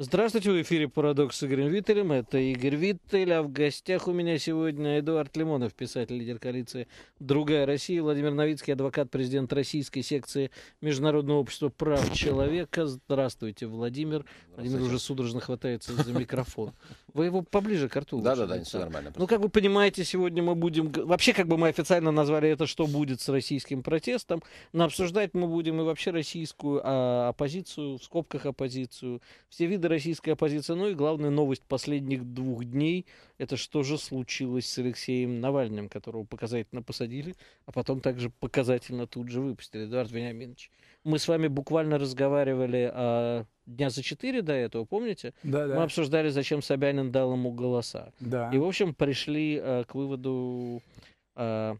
Здравствуйте, в эфире «Парадокс» с Игорем Виттелем. Это Игорь Виттель, а в гостях у меня сегодня Эдуард Лимонов, писатель, лидер коалиции «Другая Россия», Владимир Новицкий, адвокат, президент российской секции Международного общества прав человека. Здравствуйте, Владимир. Владимир уже судорожно хватается за микрофон. Вы его поближе к рту. Да-да-да, все нормально. Ну, как вы понимаете, сегодня мы будем... Вообще, как бы мы официально назвали это «Что будет с российским протестом?», но обсуждать мы будем и вообще российскую а, оппозицию, в скобках оппозицию, все виды победы российской оппозиции. Ну и главная новость последних двух дней – это что же случилось с Алексеем Навальным, которого показательно посадили, а потом также показательно тут же выпустили. Эдуард Вениаминович, мы с вами буквально разговаривали о а, дня за четыре до этого, помните? Да, да. Мы обсуждали, зачем Собянин дал ему голоса. Да. И, в общем, пришли э, к выводу... Э,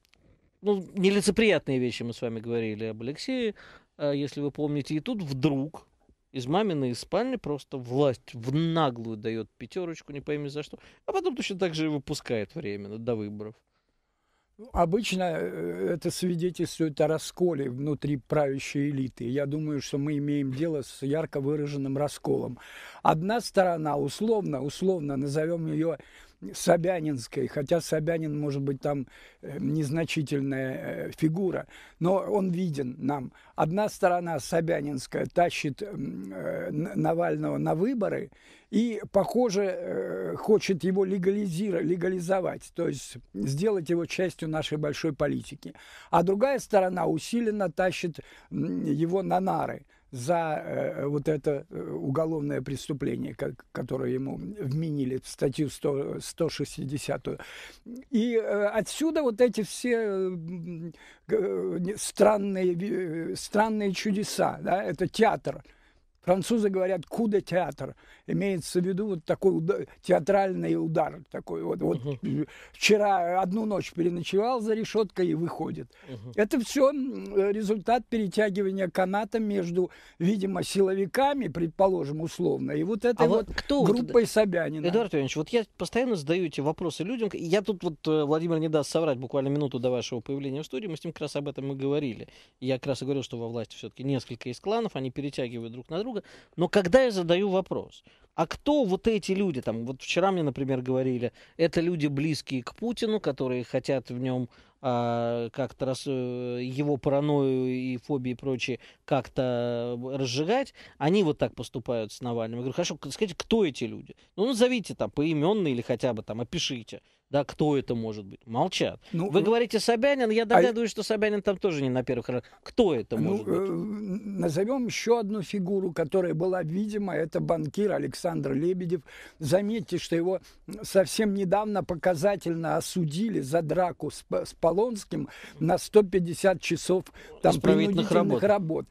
ну, нелицеприятные вещи мы с вами говорили об Алексее, э, если вы помните. И тут вдруг из маминой спальни просто власть в наглую дает пятерочку, не пойми за что, а потом точно так же выпускает временно до выборов. Ну, обычно э, это свидетельствует о расколе внутри правящей элиты. Я думаю, что мы имеем дело с ярко выраженным расколом. Одна сторона, условно, условно назовем ее Собянинской, хотя Собянин, может быть, там э, незначительная э, фигура, но он виден нам. Одна сторона Собянинская тащит э, Навального на выборы и, похоже, хочет его легализировать, легализовать, то есть сделать его частью нашей большой политики. А другая сторона усиленно тащит его на нары – за э, э, вот это э, уголовное преступление, как, которое ему вменили в статью 100, 160. И э, отсюда вот эти все э, странные, э, странные чудеса. Да? Это театр. Французы говорят «куда театр?» имеется в виду вот такой удар, театральный удар. Такой вот, вот uh-huh. вчера одну ночь переночевал за решеткой и выходит. Uh-huh. Это все результат перетягивания каната между, видимо, силовиками, предположим, условно, и вот этой а вот, вот кто группой вот, Собянина. Эдуард Иванович, вот я постоянно задаю эти вопросы людям. Я тут вот, э, Владимир не даст соврать, буквально минуту до вашего появления в студии, мы с ним как раз об этом и говорили. Я как раз и говорил, что во власти все-таки несколько из кланов, они перетягивают друг на друга. Но когда я задаю вопрос, а кто вот эти люди? Там, вот вчера мне, например, говорили, это люди близкие к Путину, которые хотят в нем а, как-то раз, э, его паранойю и фобии и прочее как-то э, разжигать. Они вот так поступают с Навальным. Я говорю, хорошо, скажите, кто эти люди? Ну, назовите там поименно или хотя бы там опишите да, кто это может быть? Молчат. Ну, Вы ну, говорите Собянин, я а догадываюсь, а... что Собянин там тоже не на первых ролях. Кто это ну, может ну, быть? Э, назовем еще одну фигуру, которая была видима, это банкир Александр Лебедев. Заметьте, что его совсем недавно показательно осудили за драку с, с Полонским на 150 часов там, принудительных работ. работ.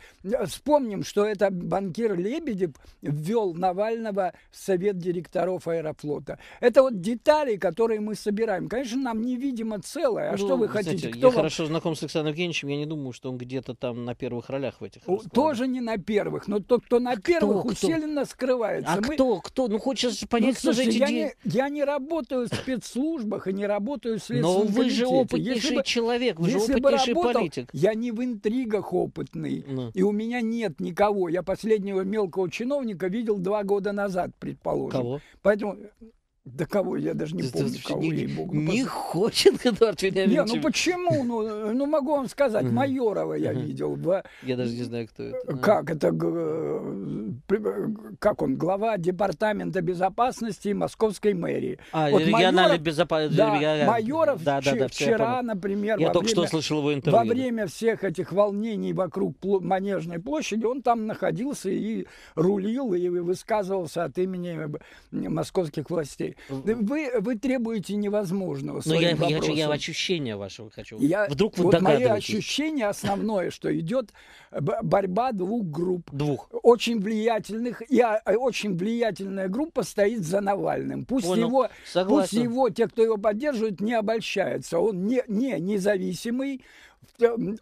Вспомним, что это банкир Лебедев ввел Навального в совет директоров аэрофлота. Это вот детали, которые мы собираем собираем. Конечно, нам невидимо целое. А ну, что вы знаете, хотите? Кто я вам... хорошо знаком с Александром Евгеньевичем, я не думаю, что он где-то там на первых ролях в этих раскладах. Тоже не на первых, но тот, кто на а кто, первых, кто? усиленно скрывается. А Мы... кто, кто? Ну, хочется ну, понять, ну, что же эти... Я не, я не работаю в спецслужбах и не работаю в следственном Но вы же опытнейший если человек, вы же опытнейший работал, политик. Я не в интригах опытный, ну. и у меня нет никого. Я последнего мелкого чиновника видел два года назад, предположим. Кого? Поэтому да кого? Я даже не да, помню, кого, не, ей-богу. Не хочет Эдуард Вениаминович. Не, ну почему? Ну, э, ну могу вам сказать, Майорова я видел. Я даже не знаю, кто это. Э, как это? Э, как он? Глава департамента безопасности Московской мэрии. А, региональной безопасности. Да, Майоров вчера, например, я только что слышал его интервью. Во время всех этих волнений вокруг Манежной площади он там находился и рулил, и высказывался от имени московских властей вы. Вы, требуете невозможного Но ну, я, вопросом. я, хочу, я ощущение вашего хочу. Я, Вдруг вы вот догадываетесь. Мое ощущение основное, что идет борьба двух групп. Двух. Очень влиятельных. А, и очень влиятельная группа стоит за Навальным. Пусть, Понял. его, пусть его, те, кто его поддерживает, не обольщаются. Он не, не независимый.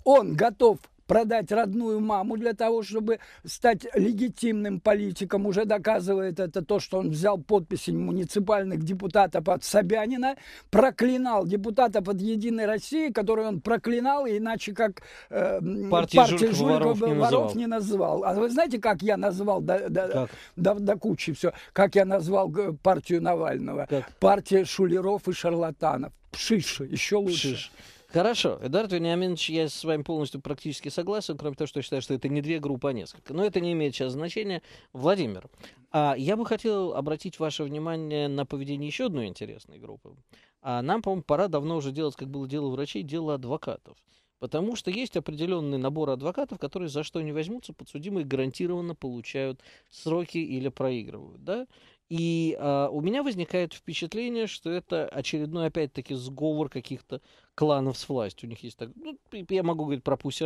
Он готов продать родную маму для того, чтобы стать легитимным политиком. Уже доказывает это то, что он взял подписи муниципальных депутатов от Собянина, проклинал депутатов от «Единой России», которые он проклинал, иначе как э, партия, партия Жульков, воров, не, воров не назвал. А вы знаете, как я назвал до, до, как? до, до кучи все? Как я назвал э, партию Навального? Как? Партия шулеров и шарлатанов. Пшиш, еще лучше. Пшиш. Хорошо. Эдуард Вениаминович, я с вами полностью практически согласен, кроме того, что я считаю, что это не две группы, а несколько. Но это не имеет сейчас значения. Владимир, а я бы хотел обратить ваше внимание на поведение еще одной интересной группы. А нам, по-моему, пора давно уже делать, как было дело врачей, дело адвокатов. Потому что есть определенный набор адвокатов, которые за что не возьмутся, подсудимые гарантированно получают сроки или проигрывают. Да? И э, у меня возникает впечатление, что это очередной, опять-таки, сговор каких-то кланов с властью. У них есть так... Ну, я могу говорить про Пусси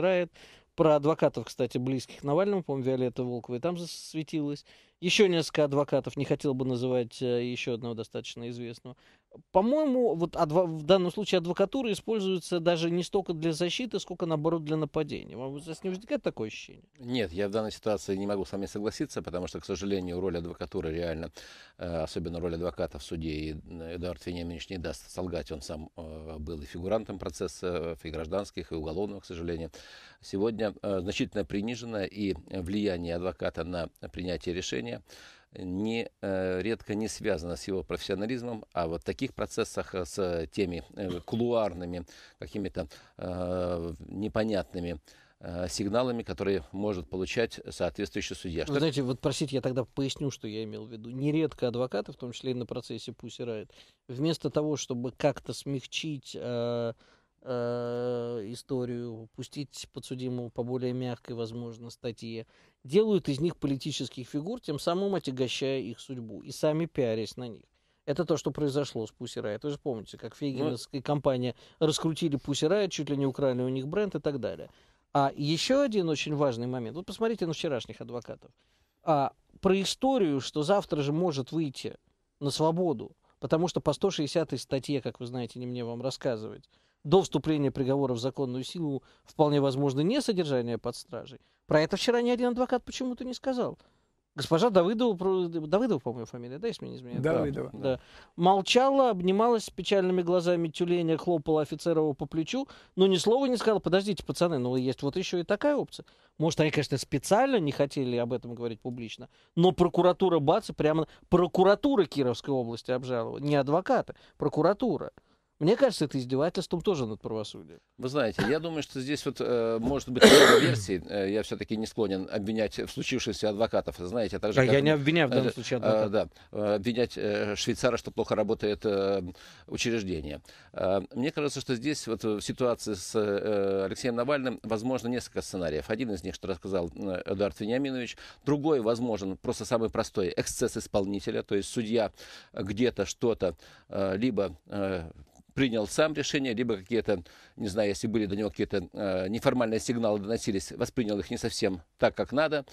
про адвокатов, кстати, близких Навальному, по-моему, Виолетта Волкова, и там засветилась. Еще несколько адвокатов, не хотел бы называть э, еще одного достаточно известного. По-моему, вот адво- в данном случае адвокатура используется даже не столько для защиты, сколько, наоборот, для нападения. Вам здесь не возникает такое ощущение? Нет, я в данной ситуации не могу с вами согласиться, потому что, к сожалению, роль адвокатуры реально, э, особенно роль адвоката в суде, и э, Эдуард Вениаминович не даст солгать, он сам э, был и фигурантом процесса, и гражданских, и уголовных, к сожалению. Сегодня э, значительно принижено и влияние адвоката на принятие решения не, э, редко не связано с его профессионализмом, а вот в таких процессах э, с теми э, кулуарными, какими-то непонятными сигналами, которые может получать соответствующий судья. Вы знаете, вот простите, я тогда поясню, что я имел в виду. Нередко адвокаты, в том числе и на процессе Пусси вместо того, чтобы как-то смягчить э, Э, историю, пустить подсудимого по более мягкой, возможно, статье, делают из них политических фигур, тем самым отягощая их судьбу и сами пиарясь на них. Это то, что произошло с Pussy Riot. Вы же помните, как фейгиновская ну. компания раскрутили Pussy Riot, чуть ли не украли у них бренд и так далее. А еще один очень важный момент. Вот посмотрите на вчерашних адвокатов. А, про историю, что завтра же может выйти на свободу, потому что по 160 статье, как вы знаете, не мне вам рассказывать, до вступления приговора в законную силу вполне возможно не содержание под стражей. Про это вчера ни один адвокат почему-то не сказал. Госпожа Давыдова, Давыдова, по-моему, фамилия, да, если меня не изменяет? Давыдова. Да, да. Молчала, обнималась печальными глазами тюленя, хлопала офицерова по плечу, но ни слова не сказала, подождите, пацаны, ну есть вот еще и такая опция. Может, они, конечно, специально не хотели об этом говорить публично, но прокуратура БАЦ, прямо прокуратура Кировской области обжаловала, не адвокаты, прокуратура. Мне кажется, это издевательством тоже над правосудием. Вы знаете, я думаю, что здесь вот э, может быть много версий. Э, я все-таки не склонен обвинять в случившемся адвокатов. Знаете, так же, а как, я не обвиняю в данном э, случае адвокатов. Э, да, э, обвинять э, швейцара, что плохо работает э, учреждение. Э, мне кажется, что здесь вот в ситуации с э, Алексеем Навальным возможно несколько сценариев. Один из них, что рассказал э, Эдуард Вениаминович. Другой возможен просто самый простой эксцесс исполнителя. То есть судья где-то что-то э, либо... Э, принял сам решение, либо какие-то, не знаю, если были до него какие-то э, неформальные сигналы доносились, воспринял их не совсем так, как надо.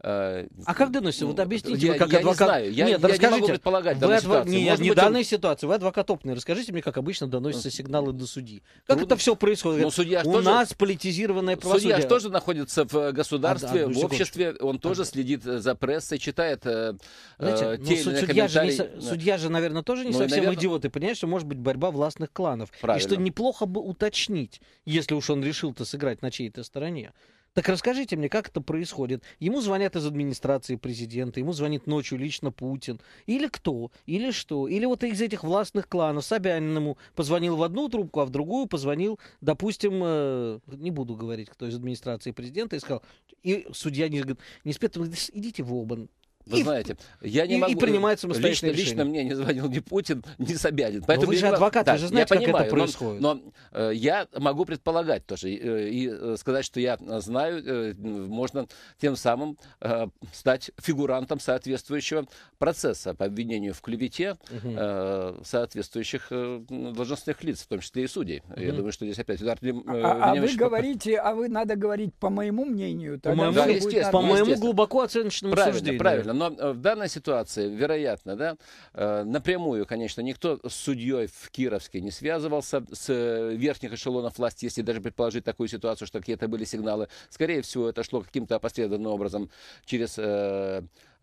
Э, а как доносится? Вот ну, объясните, я, как я адвокат. Не знаю. Нет, я расскажите. не могу предполагать данную адво... ситуацию. Не, Может данной он... ситуации. Вы адвокат опытный. Расскажите мне, как обычно доносятся ну, сигналы ну, до судьи. Как Трудно. это все происходит? Ну, судья У тоже... нас политизированное правосудие. Судья тоже находится в э, государстве, а, да, в обществе. Он тоже а, следит э, за прессой, читает э, Знаете, те ну, судья, же не, судья же, наверное, тоже не ну, совсем наверное... идиот. И понимает, что может быть борьба властных кланов. Правильно. И что неплохо бы уточнить, если уж он решил-то сыграть на чьей-то стороне. Так расскажите мне, как это происходит? Ему звонят из администрации президента, ему звонит ночью лично Путин. Или кто? Или что? Или вот из этих властных кланов Собянин ему позвонил в одну трубку, а в другую позвонил, допустим, э, не буду говорить, кто из администрации президента, и сказал, и судья не, не спит, идите в обан, вы и, знаете, я не и, могу... И принимает самостоятельные э, лично, решения. Лично мне не звонил ни Путин, ни Собянин. Поэтому но вы же я... адвокат, да, вы же знаете, я как это происходит. Но, но э, я могу предполагать тоже э, и э, сказать, что я знаю, э, можно тем самым э, стать фигурантом соответствующего процесса по обвинению в клевете э, соответствующих э, должностных лиц, в том числе и судей. Угу. Я думаю, что здесь опять удар... Э, а, а, а вы говорите, попасть. а вы надо говорить по моему мнению. По моему, да, естественно, по моему глубоко оценочному правильно, суждению. Правильно, но э, в данной ситуации, вероятно, да, э, напрямую, конечно, никто с судьей в Кировске не связывался, с э, верхних эшелонов власти, если даже предположить такую ситуацию, что какие-то были сигналы. Скорее всего, это шло каким-то опосредованным образом через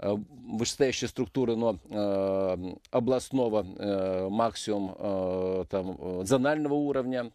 вышестоящие структуры, но областного максимум там, зонального уровня.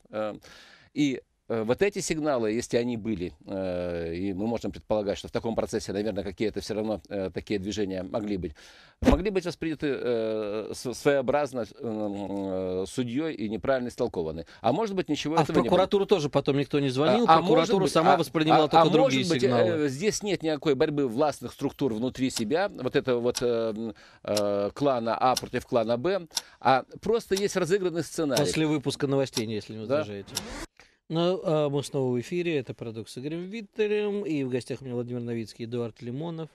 и Э, вот эти сигналы, если они были, э, и мы можем предполагать, что в таком процессе, наверное, какие-то все равно э, такие движения могли быть, могли быть восприняты своеобразно эм, судьей и неправильно истолкованы. А может быть, ничего а этого не А прокуратуру тоже потом никто не звонил, а, а прокуратура быть, сама а, воспринимала а, только а другие может быть, здесь нет никакой борьбы властных структур внутри себя, вот этого вот э, э, клана А против клана Б, а просто есть разыгранный сценарий. После выпуска новостей, если не возражаете. Да? Ну, а мы снова в эфире. Это «Парадокс» с Игорем Виттерем. И в гостях у меня Владимир Новицкий и Эдуард Лимонов.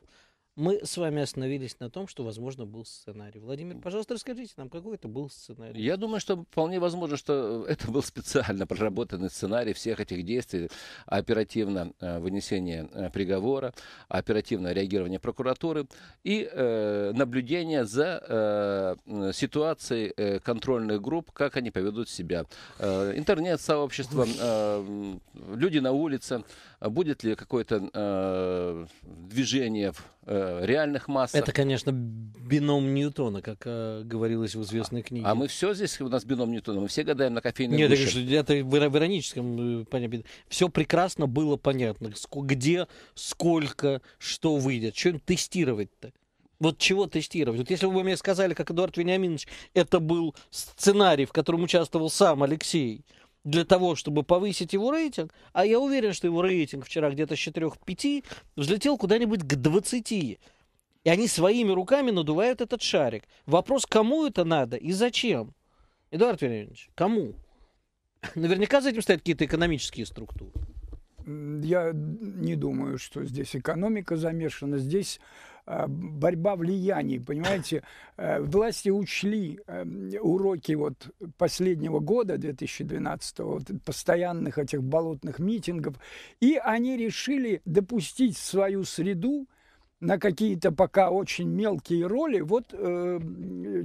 Мы с вами остановились на том, что, возможно, был сценарий. Владимир, пожалуйста, расскажите нам, какой это был сценарий. Я думаю, что вполне возможно, что это был специально проработанный сценарий всех этих действий. Оперативно э, вынесение э, приговора, оперативное реагирование прокуратуры и э, наблюдение за э, ситуацией э, контрольных групп, как они поведут себя. Э, интернет-сообщество, э, люди на улице. А будет ли какое-то э, движение в э, реальных массах. Это, конечно, бином Ньютона, как э, говорилось в известной а, книге. А мы все здесь, у нас бином Ньютона, мы все гадаем на кофейной Нет, гуще. это в, в ироническом э, понятии. Все прекрасно было понятно, где, сколько, что выйдет. Что им тестировать-то? Вот чего тестировать? Вот если бы вы мне сказали, как Эдуард Вениаминович, это был сценарий, в котором участвовал сам Алексей, для того, чтобы повысить его рейтинг, а я уверен, что его рейтинг вчера где-то с 4-5 взлетел куда-нибудь к 20. И они своими руками надувают этот шарик. Вопрос, кому это надо и зачем? Эдуард Валерьевич, кому? Наверняка за этим стоят какие-то экономические структуры я не думаю, что здесь экономика замешана. Здесь а, борьба влияний, понимаете? Э, власти учли эм, уроки вот последнего года, 2012 вот, постоянных этих болотных митингов, и они решили допустить в свою среду на какие-то пока очень мелкие роли вот э,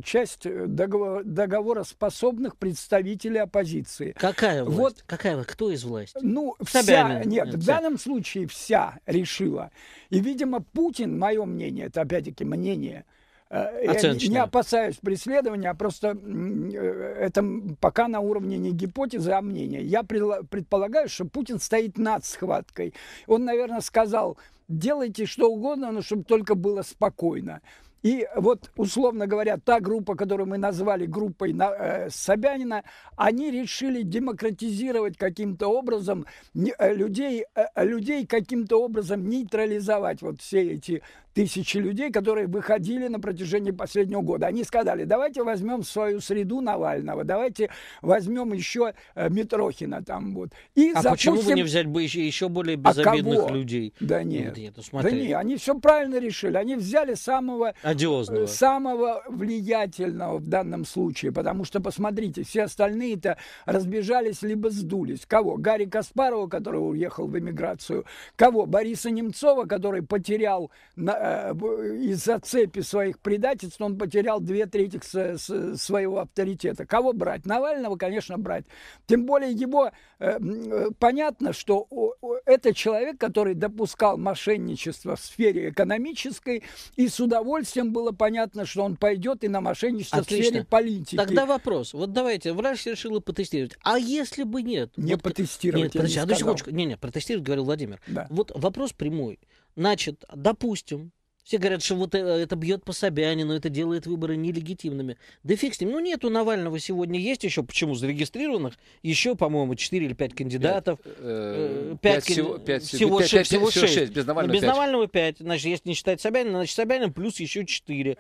часть э, договор, договороспособных представителей оппозиции. Какая власть? Вот, Какая, кто из власти? Ну, Собянин. вся, э, нет, нет, в данном случае вся решила. И, видимо, Путин, мое мнение, это опять-таки мнение – Оценочная. Э, я не опасаюсь преследования, а просто э, это пока на уровне не гипотезы, а мнения. Я предполагаю, что Путин стоит над схваткой. Он, наверное, сказал, делайте что угодно, но чтобы только было спокойно. И вот, условно говоря, та группа, которую мы назвали группой на, э, Собянина, они решили демократизировать каким-то образом не, э, людей, э, людей каким-то образом нейтрализовать вот все эти тысячи людей, которые выходили на протяжении последнего года. Они сказали, давайте возьмем свою среду Навального, давайте возьмем еще э, Митрохина там вот. И а запустим... почему бы не взять бы еще, еще более а безобидных а кого? людей? Да нет. нет да нет, они все правильно решили. Они взяли самого... Э, Одиозного. Самого влиятельного в данном случае. Потому что, посмотрите, все остальные-то разбежались либо сдулись. Кого? Гарри Каспарова, который уехал в эмиграцию. Кого? Бориса Немцова, который потерял на, Э, из-за цепи своих предательств он потерял две трети своего авторитета. Кого брать? Навального, конечно, брать. Тем более его э, э, понятно, что это человек, который допускал мошенничество в сфере экономической, и с удовольствием было понятно, что он пойдет и на мошенничество Отлично. в сфере политики. Тогда вопрос. Вот давайте, врач решил потестировать. А если бы нет? Не вот, потестировать, нет, подожди, не а одну Не, не, протестировать, говорил Владимир. Да. Вот вопрос прямой. Значит, допустим, все говорят, что вот э, это бьет по Собянину, это делает выборы нелегитимными. Да фиг с ним. Ну, нет, у Навального сегодня есть еще, почему, зарегистрированных, еще, по-моему, 4 или 5 кандидатов. 5, э, э, всего, 5 6, Без Навального, без 5. Навального 5. Значит, если не считать Собянина, значит, Собянин плюс еще 4.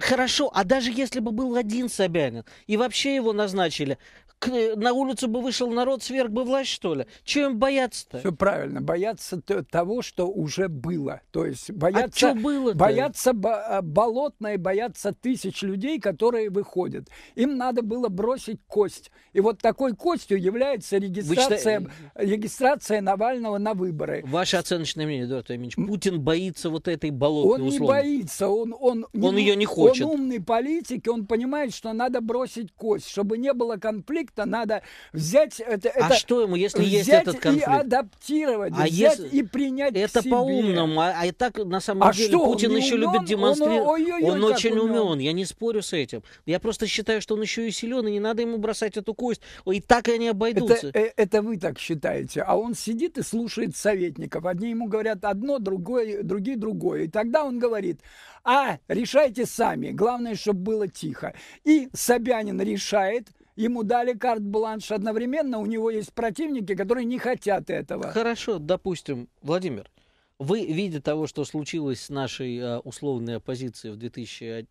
Хорошо, а даже если бы был один Собянин, и вообще его назначили, к, на улицу бы вышел народ, сверх бы власть, что ли? Чего им бояться-то? Все правильно. Бояться того, что уже было. То есть а бояться, а было -то? бояться э, болотной, бояться тысяч людей, которые выходят. Им надо было бросить кость. И вот такой костью является регистрация, регистрация Навального на выборы. Ваше оценочное мнение, Эдуард Ильич, Путин боится вот этой болотной Он условно. не боится, он, он, он не, ее не хочет. Он умный политик, и он понимает, что надо бросить кость, чтобы не было конфликта конфликта надо взять это. А это, что ему, если есть этот конфликт? и адаптировать, а взять если... и принять Это по-умному. А, а так, на самом а деле, что, Путин еще умен? любит демонстрировать. Он, ой, он очень умен. умен, я не спорю с этим. Я просто считаю, что он еще и силен, и не надо ему бросать эту кость. И так они обойдутся. Это, это вы так считаете. А он сидит и слушает советников. Одни ему говорят одно, другое, другие другое. И тогда он говорит, а, решайте сами. Главное, чтобы было тихо. И Собянин решает, ему дали карт-бланш. Одновременно у него есть противники, которые не хотят этого. Хорошо, допустим, Владимир, вы, видя того, что случилось с нашей а, условной оппозицией в 2011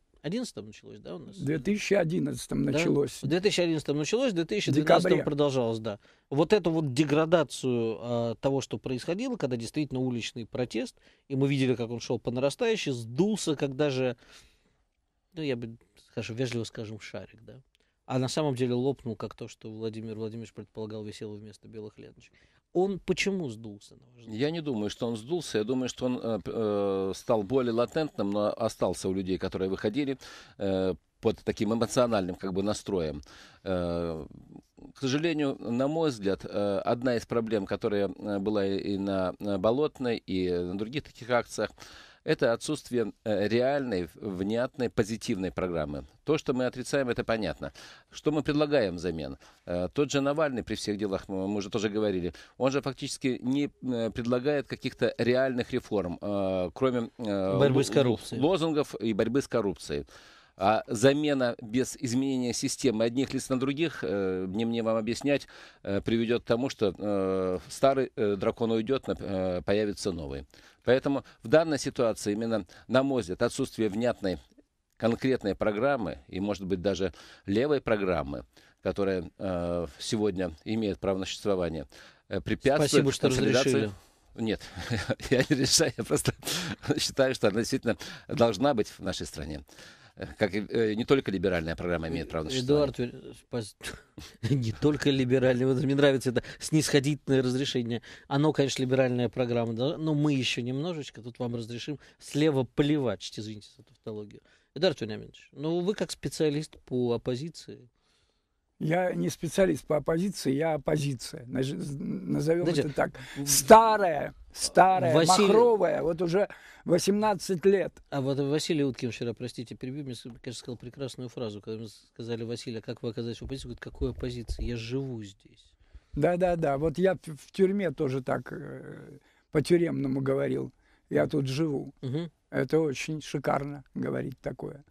началось, да, у нас? В 2011 началось. В 2011 началось, в 2012 Декабре. продолжалось, да. Вот эту вот деградацию а, того, что происходило, когда действительно уличный протест, и мы видели, как он шел по нарастающей, сдулся, когда же, ну, я бы, скажу, вежливо скажем, шарик, да, а на самом деле лопнул, как то, что Владимир Владимирович предполагал веселый вместо белых ленточек. Он почему сдулся? Я не думаю, что он сдулся. Я думаю, что он э, э, стал более латентным, но остался у людей, которые выходили э, под таким эмоциональным как бы настроем. Э, к сожалению, на мой взгляд, э, одна из проблем, которая э, была и на Болотной, и на других таких акциях, это отсутствие э, реальной, внятной, позитивной программы. То, что мы отрицаем, это понятно. Что мы предлагаем взамен? Э, тот же Навальный при всех делах, мы уже тоже говорили, он же фактически не э, предлагает каких-то реальных реформ, кроме борьбы с коррупцией. лозунгов и борьбы с коррупцией. А замена без изменения системы одних лиц на других, э, мне, мне вам объяснять, э, приведет к тому, что э, старый э, дракон уйдет, э, появится новый. Поэтому в данной ситуации именно, на мой взгляд, отсутствие внятной конкретной программы и, может быть, даже левой программы, которая э, сегодня имеет право на существование, э, препятствует Спасибо, что разрешили. Нет, я не решаю, я просто считаю, что она действительно должна быть в нашей стране как, э, не только либеральная программа имеет право на Эдуард, не только либеральная, вот мне нравится это снисходительное разрешение. Оно, конечно, либеральная программа, но мы еще немножечко тут вам разрешим слева поливать, извините за тавтологию. Эдуард Вениаминович, ну вы как специалист по оппозиции, я не специалист по оппозиции, я оппозиция. Назовем Значит, это так. Старая, старая, Василий... махровая, вот уже 18 лет. А вот Василий Уткин вчера, простите, перебью, мне, конечно, сказал прекрасную фразу, когда мы сказали, Василий, а как вы оказались в оппозиции? Говорит, какой оппозиции? Я живу здесь. Да-да-да, вот я в тюрьме тоже так э, по-тюремному говорил. Я тут живу. Угу. Это очень шикарно говорить такое.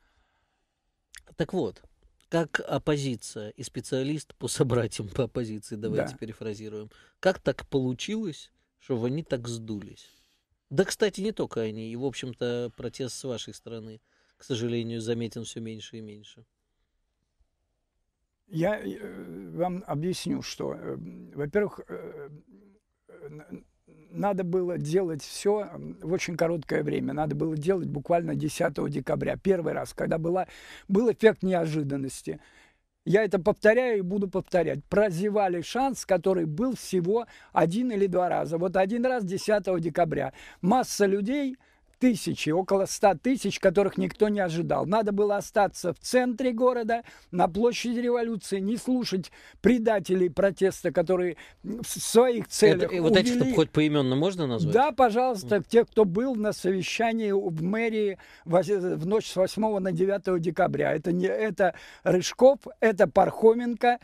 Так вот, как оппозиция и специалист по собратьям по оппозиции, давайте да. перефразируем, как так получилось, что они так сдулись? Да, кстати, не только они, и, в общем-то, протест с вашей стороны, к сожалению, заметен все меньше и меньше. Я э, вам объясню, что, э, во-первых, э, надо было делать все в очень короткое время. Надо было делать буквально 10 декабря, первый раз, когда была, был эффект неожиданности. Я это повторяю и буду повторять. Прозевали шанс, который был всего один или два раза. Вот один раз 10 декабря. Масса людей тысячи, около ста тысяч, которых никто не ожидал. Надо было остаться в центре города, на площади революции, не слушать предателей протеста, которые в своих целях Это, Вот этих-то хоть поименно можно назвать? Да, пожалуйста, те кто был на совещании в мэрии в ночь с 8 на 9 декабря. Это, не, это Рыжков, это Пархоменко,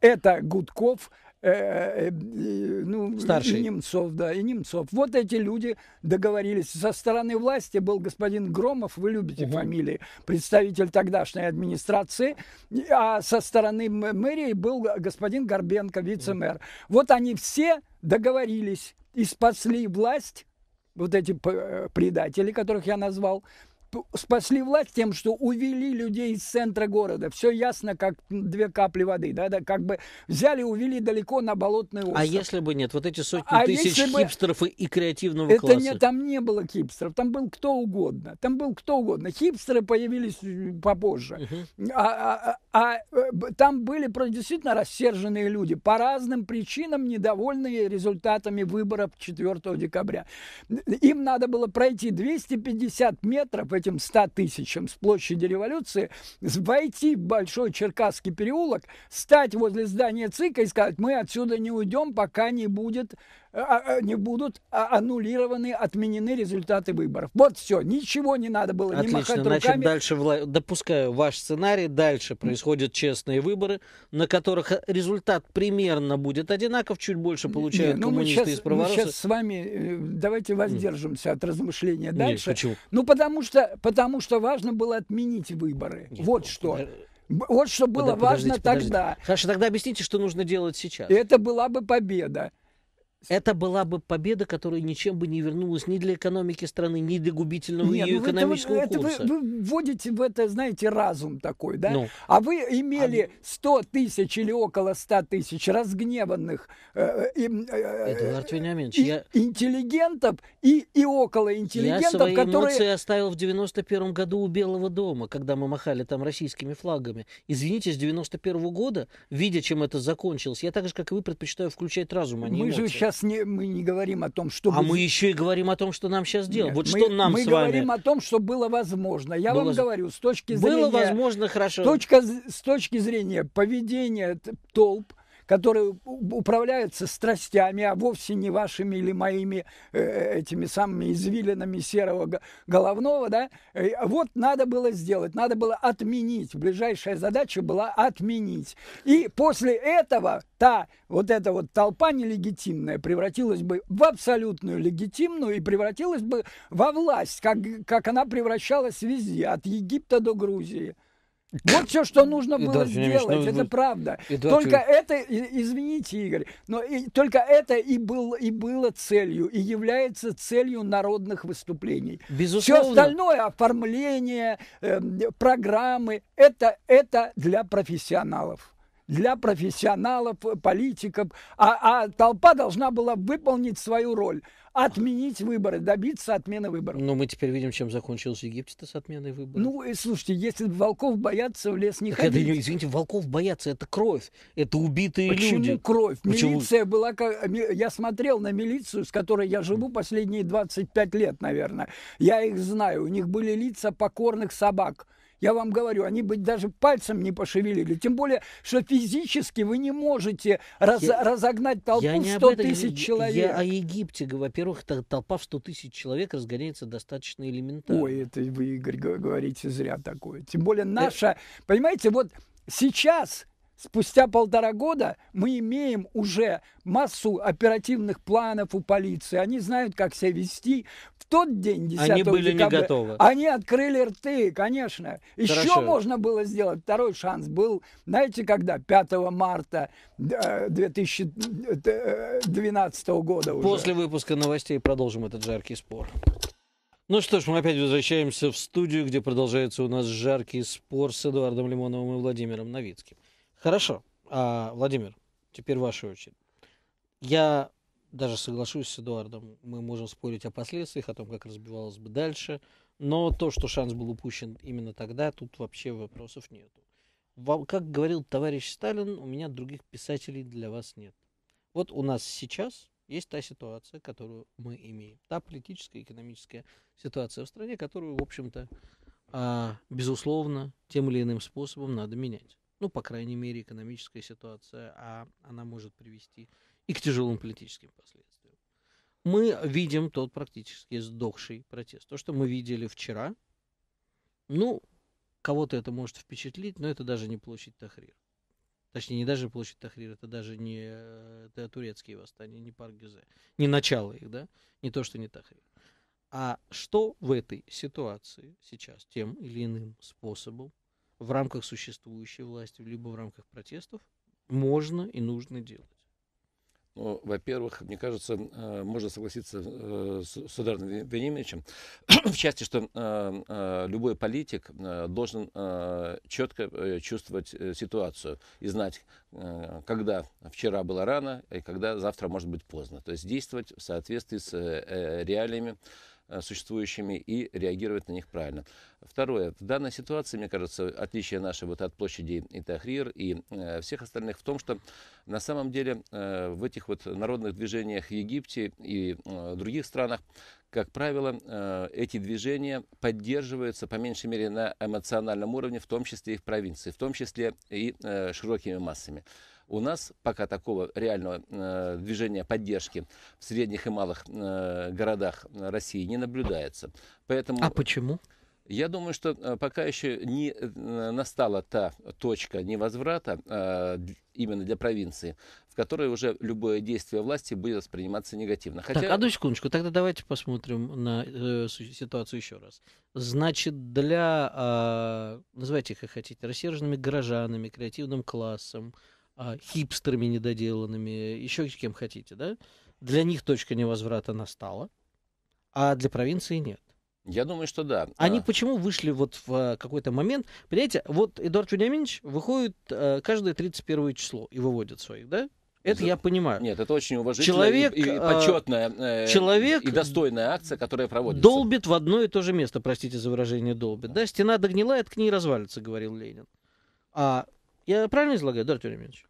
это Гудков, Э, э, э, ну, Старший. И Немцов, да, и Немцов. Вот эти люди договорились. Со стороны власти был господин Громов, вы любите угу. фамилии, представитель тогдашней администрации, а со стороны мэрии был господин Горбенко, вице-мэр. Угу. Вот они все договорились и спасли власть вот эти предатели, которых я назвал, спасли власть тем, что увели людей из центра города. Все ясно, как две капли воды. Да, да, как бы взяли, увели далеко на болотный а остров. А если бы нет, вот эти сотни а тысяч бы... хипстеров и креативного это класса? Не, там не было хипстеров, там был кто угодно. Там был кто угодно. Хипстеры появились э, попозже. Угу. А, а, а, а э, там были просто действительно рассерженные люди, по разным причинам недовольные результатами выборов 4 декабря. Им надо было пройти 250 метров этим 100 тысячам с площади революции, войти в Большой Черкасский переулок, стать возле здания ЦИКа и сказать, мы отсюда не уйдем, пока не будет Э, а, э, не будут а, аннулированы, отменены результаты выборов. Вот все, ничего не надо было Отлично, не махать руками. значит, дальше, вла... допускаю ваш сценарий, дальше происходят честные выборы, на которых э, результат примерно будет одинаков, чуть больше получают не, ну коммунисты сейчас, из Провороса. Мы сейчас с вами, давайте воздержимся Нет. от размышления дальше. Нет, почему? Ну, потому что, потому что важно было отменить выборы. Нет, вот что. Вот что было тогда, важно подождите, тогда. Хорошо, тогда объясните, что нужно делать сейчас. Это была бы победа это была бы победа, которая ничем бы не вернулась ни для экономики страны, ни для губительного Нет, ее ну, экономического это, курса. Это вы, вы вводите в это, знаете, разум такой, да? Ну, а вы имели а... 100 тысяч или около 100 тысяч разгневанных э, э, э, э, Эдуард э, Вениаминович, и, я... интеллигентов и, и около интеллигентов, которые я свои которые... эмоции оставил в 91 году у Белого дома, когда мы махали там российскими флагами. Извините, с 91 -го года, видя, чем это закончилось, я так же, как и вы, предпочитаю включать разум, а не мы эмоции. Же сейчас не, мы не говорим о том, что... А мы еще и говорим о том, что нам сейчас делать. Нет, вот мы, что нам мы с вами... Мы говорим о том, что было возможно. Я было... вам говорю, с точки зрения... Было возможно, хорошо. Точка, с точки зрения поведения толп, которые управляются страстями, а вовсе не вашими или моими э, э, этими самыми извилинами серого головного, да, э, вот надо было сделать, надо было отменить. Ближайшая задача была отменить. И после этого та вот эта вот толпа нелегитимная превратилась бы в абсолютную легитимную и превратилась бы во власть, как, как она превращалась везде, от Египта до Грузии. Вот все, что нужно было Ильдар ну, сделать, это ну, правда. Ильдар только это, извините, Игорь, но и, только это и, был, и было целью, и является целью народных выступлений. Безусловно. Все остальное, оформление, э, программы, это, это для профессионалов для профессионалов, политиков, а, а толпа должна была выполнить свою роль отменить выборы, добиться отмены выборов. Но ну, мы теперь видим, чем закончилось в Египте-то с отменой выборов. Ну, и, э, слушайте, если волков боятся, в лес не так ходить. Это, извините, волков боятся, это кровь, это убитые Почему люди. кровь? Почему? Милиция была... Как... Я смотрел на милицию, с которой я живу последние 25 лет, наверное. Я их знаю. У них были лица покорных собак я вам говорю, они бы даже пальцем не пошевелили. Тем более, что физически вы не можете раз, я, разогнать толпу я в 100 этом, тысяч человек. Я о Египте. Во-первых, толпа в 100 тысяч человек разгоняется достаточно элементарно. Ой, это вы, Игорь, говорите зря такое. Тем более э, наша... Это... Понимаете, вот сейчас Спустя полтора года мы имеем уже массу оперативных планов у полиции. Они знают, как себя вести. В тот день, 10 они были декабря, не готовы. они открыли рты, конечно. Еще Хорошо. можно было сделать. Второй шанс был, знаете, когда? 5 марта 2012 э, года уже. После выпуска новостей продолжим этот жаркий спор. Ну что ж, мы опять возвращаемся в студию, где продолжается у нас жаркий спор с Эдуардом Лимоновым и Владимиром Новицким. Хорошо. А, Владимир, теперь ваша очередь. Я даже соглашусь с Эдуардом. Мы можем спорить о последствиях, о том, как разбивалось бы дальше. Но то, что шанс был упущен именно тогда, тут вообще вопросов нет. Как говорил товарищ Сталин, у меня других писателей для вас нет. Вот у нас сейчас есть та ситуация, которую мы имеем. Та политическая, экономическая ситуация в стране, которую, в общем-то, а, безусловно, тем или иным способом надо менять ну, по крайней мере, экономическая ситуация, а она может привести и к тяжелым политическим последствиям. Мы видим тот практически сдохший протест. То, что мы видели вчера, ну, кого-то это может впечатлить, но это даже не площадь Тахрир. Точнее, не даже площадь Тахрир, это даже не э, это турецкие восстания, не парк Не начало их, да? Не то, что не Тахрир. А что в этой ситуации сейчас тем или иным способом в рамках существующей власти, либо в рамках протестов можно и нужно делать. Ну, во-первых, мне кажется, э, можно согласиться э, с Ударным Вениаминовичем в части, что э, любой политик должен четко чувствовать ситуацию и знать, когда вчера было рано и когда завтра может быть поздно. То есть действовать в соответствии с реалиями Э, существующими и реагировать на них правильно. Второе. В данной ситуации, мне кажется, отличие наше вот от площади Итахрир и э, всех остальных в том, что на самом деле э, в этих вот народных движениях Египте и э, других странах как правило, э, эти движения поддерживаются, по меньшей мере, на эмоциональном уровне, в том числе и в провинции, в том числе и э, широкими массами. У нас пока такого реального э, движения поддержки в средних и малых э, городах России не наблюдается. Поэтому... А почему? Я думаю, что э, пока еще не э, настала та точка невозврата э, именно для провинции, в которой уже любое действие власти будет восприниматься негативно. Хотя... Так, одну секундочку, тогда давайте посмотрим на ситуацию еще раз. Значит, для, а, называйте как хотите, рассерженными горожанами, креативным классом, а, хипстерами недоделанными, еще кем хотите, да? Для них точка невозврата настала, а для провинции нет. Я думаю, что да. Они а. почему вышли вот в а, какой-то момент? Понимаете, вот Эдуард Вениаминович выходит а, каждое 31 число и выводит своих, да? Это я понимаю. Нет, это очень уважительная человек, и, и почетная э, человек и достойная акция, которая проводится. Долбит в одно и то же место, простите за выражение долбит. Да, да стена догнила, это к ней развалится, говорил Ленин. А я правильно излагаю, Эдуард Вениаминович?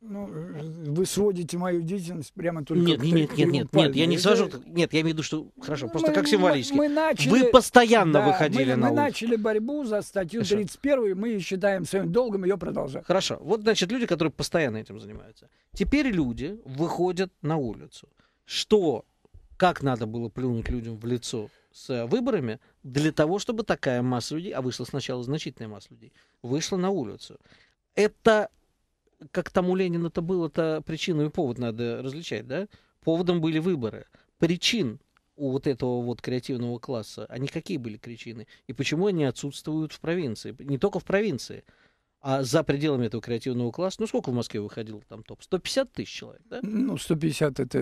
Ну, э, вы сводите мою деятельность прямо только нет, к нет, нет, нет, нет, я не свожу. Нет, я имею в виду, что хорошо, ну, просто мы, как символически. Мы, мы начали, вы постоянно да, выходили мы, на Мы улицу. начали борьбу за статью хорошо. 31, мы считаем своим долгом ее продолжать. Хорошо. Вот, значит, люди, которые постоянно этим занимаются. Теперь люди выходят на улицу. Что, как надо было плюнуть людям в лицо с э, выборами для того, чтобы такая масса людей, а вышла сначала значительная масса людей, вышла на улицу. Это как там у ленина это было-то причину и повод надо различать, да? Поводом были выборы. Причин у вот этого вот креативного класса, они какие были причины? И почему они отсутствуют в провинции? Не только в провинции, а за пределами этого креативного класса, ну сколько в Москве выходило там топ? 150 тысяч человек, да? Ну, 150 это... Э,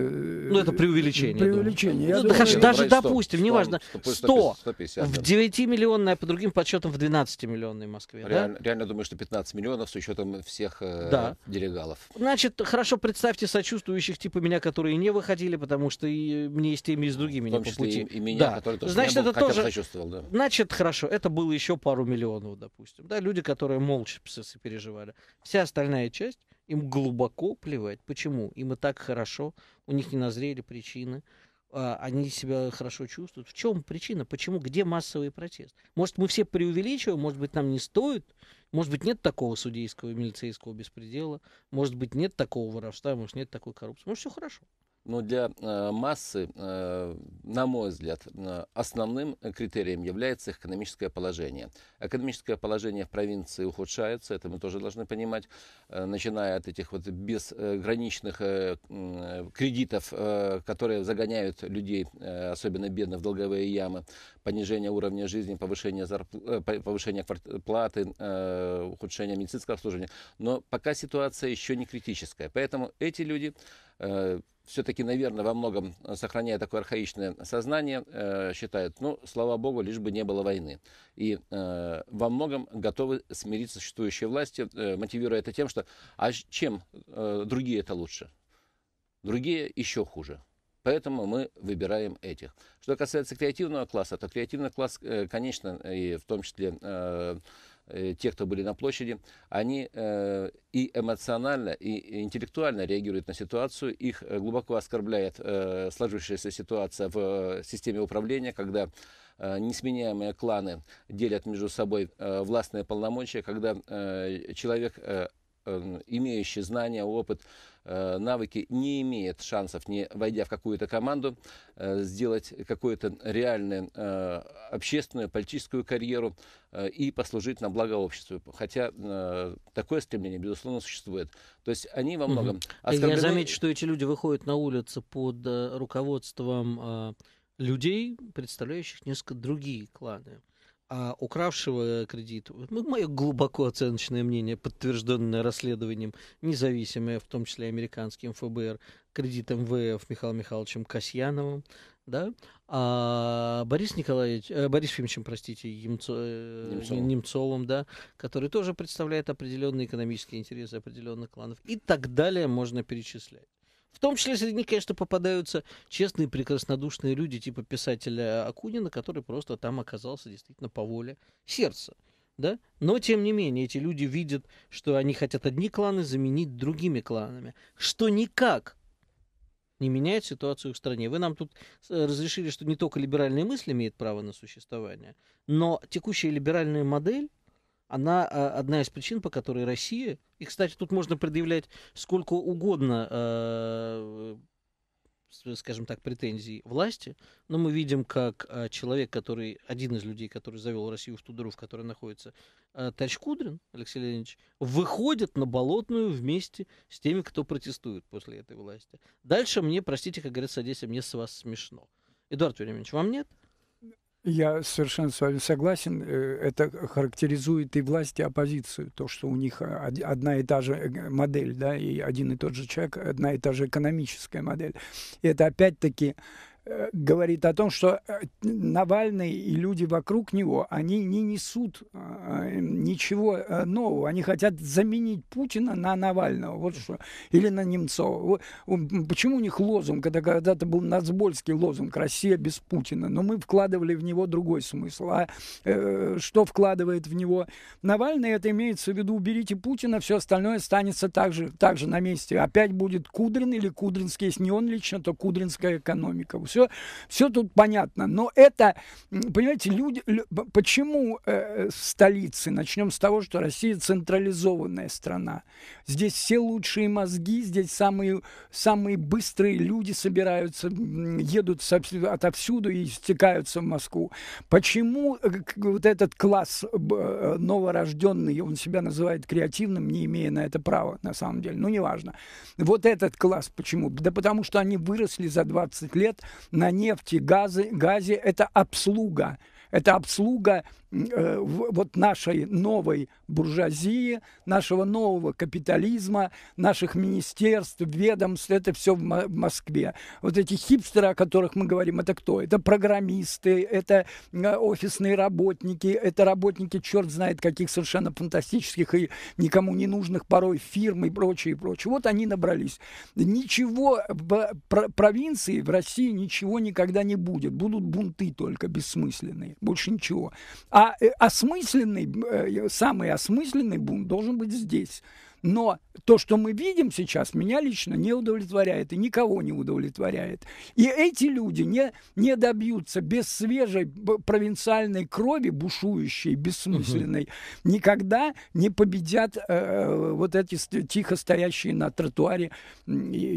ну, это преувеличение. Преувеличение. Я ну, думаю, даже, даже 100, допустим, 100, неважно, 100, 100 150, в 9-миллионной, а по другим подсчетам в 12-миллионной Москве, реально, да? Реально думаю, что 15 миллионов с учетом всех э, делегалов. Значит, хорошо представьте сочувствующих типа меня, которые не выходили, потому что и мне и с теми, и с ну, другими в том не по пути. И, и меня, да. который тоже Значит, не был, это тоже... сочувствовал, да. Значит, хорошо, это было еще пару миллионов, допустим. Да, люди, которые молча скепсис и переживали. Вся остальная часть им глубоко плевать. Почему? Им и так хорошо, у них не назрели причины, а, они себя хорошо чувствуют. В чем причина? Почему? Где массовый протест? Может, мы все преувеличиваем, может быть, нам не стоит, может быть, нет такого судейского и милицейского беспредела, может быть, нет такого воровства, может, нет такой коррупции. Может, все хорошо. Но ну, для э, массы, э, на мой взгляд, э, основным критерием является экономическое положение. Экономическое положение в провинции ухудшается, это мы тоже должны понимать, начиная от этих вот безграничных кредитов, которые загоняют людей, особенно бедных, в долговые ямы, понижение уровня жизни, повышение, зарп... повышение платы, ухудшение медицинского обслуживания. Но пока ситуация еще не критическая. Поэтому эти люди Э, все-таки, наверное, во многом сохраняя такое архаичное сознание, э, считают, ну, слава богу, лишь бы не было войны. И э, во многом готовы смириться с существующей властью, мотивируя это тем, что а чем другие это лучше? Другие еще хуже. Поэтому мы выбираем этих. Что касается креативного класса, то креативный класс, конечно, и в том числе э, те, кто были на площади, они э, и эмоционально, и интеллектуально реагируют на ситуацию, их э, глубоко оскорбляет э, сложившаяся ситуация в системе управления, когда несменяемые кланы делят между собой властные полномочия, когда человек имеющий знания, опыт, э, навыки, не имеет шансов, не войдя в какую-то команду, э, сделать какую-то реальную э, общественную, политическую карьеру и послужить на благо обществу. Хотя такое стремление, безусловно, существует. То есть они во многом... Угу. Оскорблены... Я заметил, что эти люди выходят на улицы под руководством людей, представляющих несколько другие кланы а укравшего кредит, мое глубоко оценочное мнение, подтвержденное расследованием, независимое, в том числе американским ФБР, кредитом МВФ Михаилом Михайловичем Касьяновым, да, а Борис Николаевич, э, Борис Фимовичем, простите, Емцо, э, Немцовым. Немцовым, да, который тоже представляет определенные экономические интересы определенных кланов и так далее можно перечислять. В том числе среди них, конечно, попадаются честные, прекраснодушные люди, типа писателя Акунина, который просто там оказался действительно по воле сердца. Да? Но, тем не менее, эти люди видят, что они хотят одни кланы заменить другими кланами, что никак не меняет ситуацию в стране. Вы нам тут э, разрешили, что не только либеральная мысль имеет право на существование, но текущая либеральная модель она а, одна из причин, по которой Россия, и, кстати, тут можно предъявлять сколько угодно, а, скажем так, претензий власти, но мы видим, как а, человек, который, один из людей, который завел Россию в ту дыру, в которой находится а, Тач Кудрин, Алексей Леонидович, выходит на Болотную вместе с теми, кто протестует после этой власти. Дальше мне, простите, как говорится, Одессе, мне с вас смешно. Эдуард Вениаминович, вам нет? Я совершенно с вами согласен. Э, это характеризует и власть, и оппозицию. То, что у них а, одна и та же э, модель, да, и один и тот же человек, одна и та же экономическая модель. И это опять-таки Э, говорит о том, что э, Навальный и люди вокруг него, они не несут э, ничего нового. Они хотят заменить Путина на Навального, вот что, или на Немцова. Почему у них лозунг, это когда-то был нацбольский лозунг «Россия без Путина», но мы вкладывали в него другой смысл. А что вкладывает в него Навальный, это имеется в виду «уберите Путина, все остальное останется также, также на месте». Опять будет Кудрин или Кудринский, если не он лично, то Кудринская экономика. Все все, все тут понятно. Но это, понимаете, люди, почему э, э столицы? Начнем с того, что Россия централизованная страна. Здесь все лучшие мозги, здесь самые, самые быстрые люди собираются, едут отовсюду и стекаются в Москву. Почему э, вот этот класс э, новорожденный, он себя называет креативным, не имея на это права, на самом деле, ну неважно. Вот этот класс почему? Да потому что они выросли за 20 лет на нефти, газы, газе – это обслуга. Это обслуга Э, вот нашей новой буржуазии, нашего нового капитализма, наших министерств, ведомств, это все в, в Москве. Вот эти хипстеры, о которых мы говорим, это кто? Это программисты, это э, офисные работники, это работники черт знает каких совершенно фантастических и никому не нужных порой фирм и прочее, и прочее. Вот они набрались. Ничего в провинции, в России ничего никогда не будет. Будут бунты только бессмысленные, больше ничего. А э, осмысленный, э, самый осмысленный бунт должен быть здесь. Но то, что мы видим сейчас, меня лично не удовлетворяет и никого не удовлетворяет. И эти люди не, не добьются без свежей провинциальной крови, бушующей, бессмысленной, угу. никогда не победят э, вот эти тихо стоящие на тротуаре и,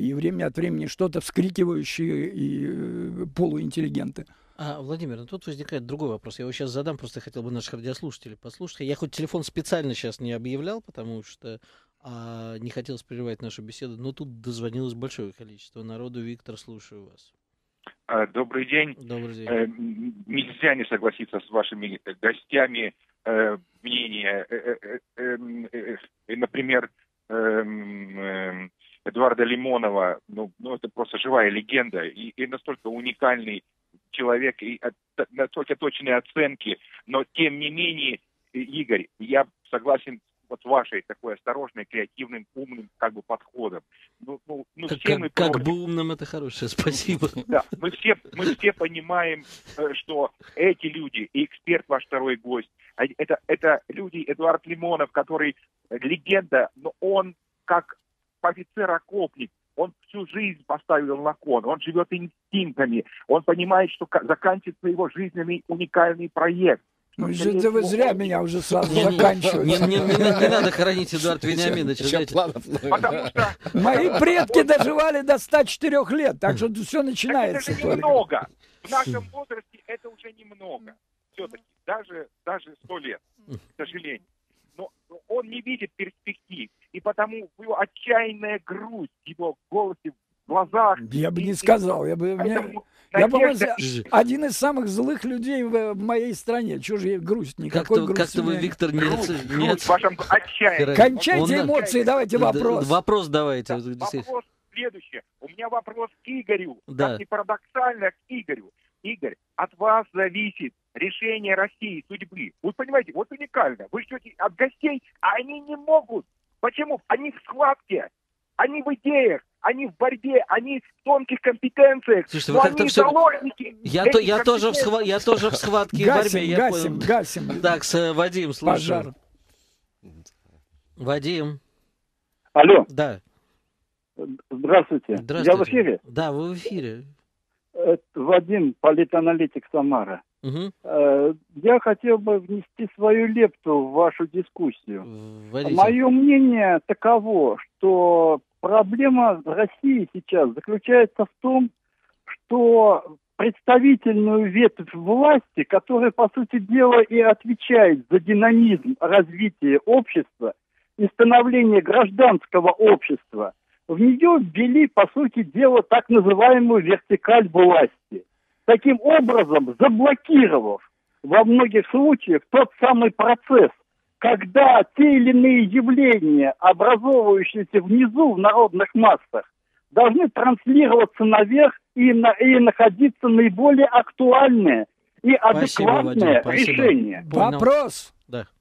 и время от времени что-то вскрикивающие и э, полуинтеллигенты. А, Владимир, ну тут возникает другой вопрос. Я его сейчас задам, просто хотел бы наших радиослушателей послушать. Я хоть телефон специально сейчас не объявлял, потому что а, не хотелось прерывать нашу беседу, но тут дозвонилось большое количество народу. Виктор, слушаю вас. А, добрый день. Добрый день. Э, нельзя не согласиться с вашими э, гостями. Э, мнение, э, э, э, например, Эдуарда Лимонова, ну, ну это просто живая легенда и, и настолько уникальный человек и настолько точные оценки, но тем не менее, э, Игорь, я согласен вот вашей такой осторожной, креативным, умным как бы подходом. Ну, ну, ну как, все мы как, как бы умным это хорошее, спасибо. Да, мы все, мы все понимаем, э, что эти люди и эксперт ваш второй гость, а, это, это люди Эдуард Лимонов, который э, легенда, но он как офицер-окопник он всю жизнь поставил на кон, он живет инстинктами, он понимает, что заканчивается его жизненный уникальный проект. Ну, это вы зря меня уже сразу заканчиваете. Не, не, не, не надо хоронить Эдуарда Вениаминовича. Что... Мои предки доживали до 104 лет, так что все начинается. Это немного. В нашем возрасте это уже немного. Все-таки даже, даже 100 лет, к сожалению но он не видит перспектив. И потому его отчаянная грусть, его голос в глазах... Я бы не сказал, я бы... Поэтому... Я, Надежда... по-моему, один из самых злых людей в, в моей стране. Чего же я грусть? Никакой как-то, грусти как-то вы, Виктор, не... Грусть, Грусть в вашем отчаянии. Кончайте Он... эмоции, давайте вопрос. Вопрос давайте. Да, вопрос следующий. У меня вопрос к Игорю. Да. Как ни парадоксально, к Игорю. Игорь, от вас зависит решение России, судьбы. Вы понимаете, вот уникально. Вы ждете от гостей, а они не могут. Почему? Они в схватке, они в идеях, они в борьбе, они в тонких компетенциях. Слушайте, вы как-то все... Заложники я, то, я, тоже в схва... я тоже в схватке и борьбе. Я гасим, понял. гасим. Так, с, э, Вадим, слушай. Пожар. Вадим. Алло. Да. Здравствуйте. Здравствуйте. Я в эфире? Да, вы в эфире. Это Вадим, политаналитик Самара. Угу. Я хотел бы внести свою лепту в вашу дискуссию. Валите. Мое мнение таково, что проблема России сейчас заключается в том, что представительную ветвь власти, которая, по сути дела, и отвечает за динамизм развития общества и становление гражданского общества – в нее ввели, по сути дела, так называемую вертикаль власти. Таким образом, заблокировав во многих случаях тот самый процесс, когда те или иные явления, образовывающиеся внизу в народных массах, должны транслироваться наверх и, на, и находиться наиболее актуальные и адекватные решения. Вопрос.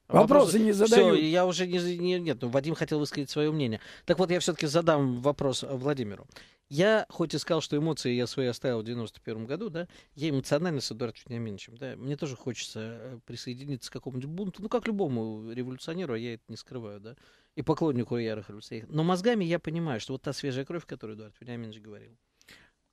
Вопросы вопрос... не задаю. Все, я уже не, не... Нет, ну, Вадим хотел высказать свое мнение. Так вот, я все-таки задам вопрос э, Владимиру. Я, хоть и сказал, что эмоции я свои оставил в 91 году, да, я эмоционально с Эдуардом Вениаминовичем, да, мне тоже хочется э, присоединиться к какому-нибудь бунту, ну, как любому революционеру, а я это не скрываю, да, и поклоннику ярых революций. Но мозгами я понимаю, что вот та свежая кровь, которую которой Эдуард Вениаминович говорил,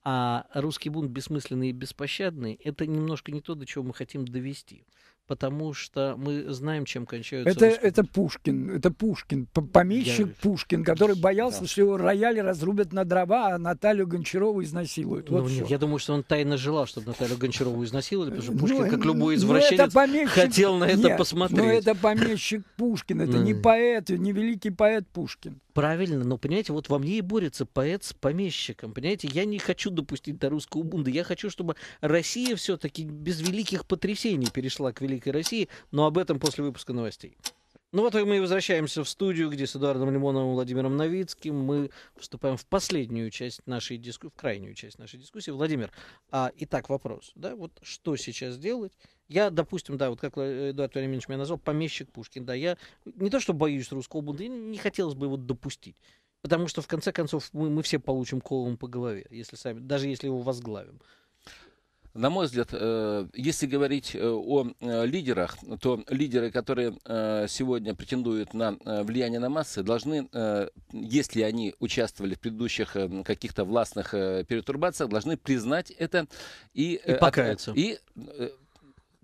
а русский бунт бессмысленный и беспощадный, это немножко не то, до чего мы хотим довести потому что мы знаем, чем кончаются. Это, русские. это Пушкин, это Пушкин, помещик Я... Пушкин, который боялся, да. что его рояль разрубят на дрова, а Наталью Гончарову изнасилуют. Вот ну, я думаю, что он тайно желал, чтобы Наталью Гончарову изнасиловали, потому что ну, Пушкин, ну, как любой извращенец, ну, помещик... хотел на это нет, ну, посмотреть. Но это помещик Пушкин, это не поэт, не великий поэт Пушкин. Правильно, но понимаете, вот во мне и борется поэт с помещиком. Понимаете, я не хочу допустить до русского бунда. Я хочу, чтобы Россия все-таки без великих потрясений перешла к великому Великой России, но об этом после выпуска новостей. Ну вот мы и возвращаемся в студию, где с Эдуардом Лимоновым и Владимиром Новицким мы вступаем в последнюю часть нашей дискуссии, в крайнюю часть нашей дискуссии. Владимир, а, итак, вопрос, да, вот что сейчас делать? Я, допустим, да, вот как э, Эдуард Владимирович меня назвал, помещик Пушкин, да, я не то что боюсь русского бунта, не хотелось бы его допустить. Потому что, в конце концов, мы, мы все получим колом по голове, если сами, даже если его возглавим. На мой взгляд, э, если говорить э, о э, лидерах, то лидеры, которые сегодня претендуют на влияние на массы, должны, если они участвовали в предыдущих каких-то властных перетурбациях, должны признать это и, и покаяться. И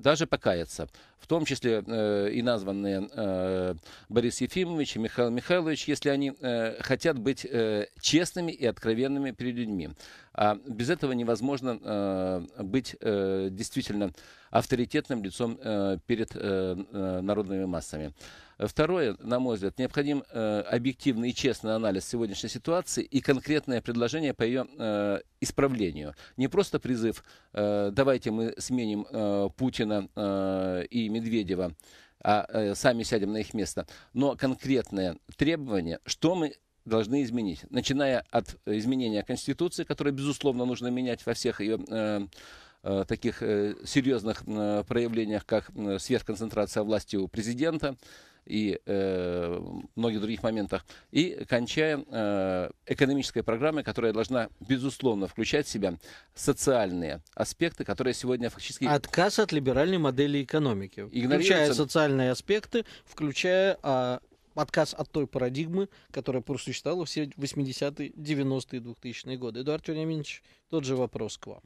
даже покаяться. В том числе э, и названные э, Борис Ефимович и Михаил Михайлович, если они э, хотят быть э, честными и откровенными перед людьми. А без этого невозможно э, быть э, действительно авторитетным лицом э, перед э, э народными массами. Второе, на мой взгляд, необходим э, объективный и честный анализ сегодняшней ситуации и конкретное предложение по ее э, исправлению. Не просто призыв э, «давайте мы сменим Путина и Медведева», а сами сядем на их место, но конкретное требование, что мы должны изменить, начиная от изменения Конституции, которую, безусловно, нужно менять во всех ее э, таких э, серьезных э, проявлениях, как сверхконцентрация власти у президента, и э, многих других моментах. И кончая э, экономической программой, которая должна, безусловно, включать в себя социальные аспекты, которые сегодня фактически... Отказ от либеральной модели экономики. Включая социальные аспекты, включая э, отказ от той парадигмы, которая просуществовала все 80-е, 90-е, 2000-е годы. Эдуард Тюреминович, тот же вопрос к вам